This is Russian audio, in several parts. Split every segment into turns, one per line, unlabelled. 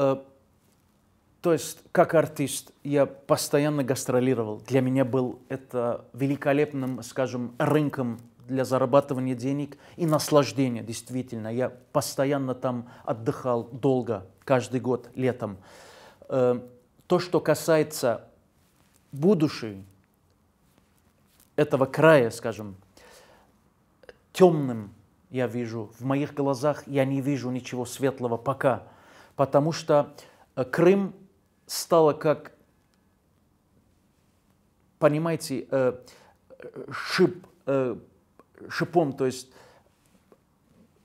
Э, то есть, как артист, я постоянно гастролировал. Для меня был это великолепным, скажем, рынком для зарабатывания денег и наслаждения, действительно. Я постоянно там отдыхал долго, каждый год, летом. Э, то, что касается будущей этого края, скажем, темным я вижу, в моих глазах я не вижу ничего светлого пока – потому что э, Крым стало как, понимаете, э, шип, э, шипом, то есть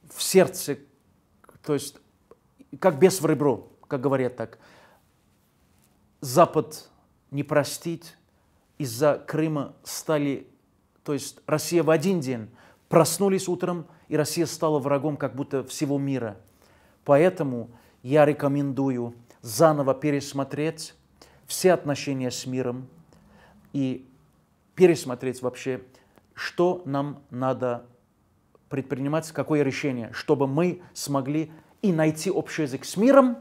в сердце, то есть как без в ребро, как говорят так. Запад не простить из-за Крыма стали, то есть Россия в один день проснулись утром, и Россия стала врагом как будто всего мира. Поэтому я рекомендую заново пересмотреть все отношения с миром и пересмотреть вообще, что нам надо предпринимать, какое решение, чтобы мы смогли и найти общий язык с миром,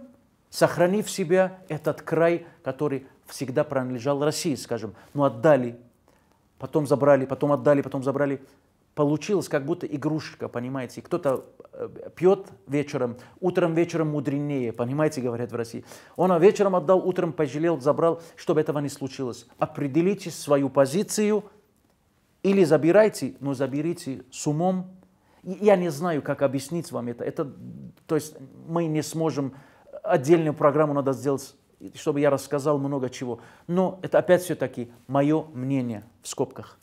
сохранив себя этот край, который всегда принадлежал России, скажем, но ну, отдали, потом забрали, потом отдали, потом забрали получилось как будто игрушка, понимаете. Кто-то э, пьет вечером, утром вечером мудренее, понимаете, говорят в России. Он вечером отдал, утром пожалел, забрал, чтобы этого не случилось. Определите свою позицию или забирайте, но заберите с умом. Я не знаю, как объяснить вам это. это то есть мы не сможем, э, отдельную программу надо сделать, чтобы я рассказал много чего. Но это опять все-таки мое мнение в скобках.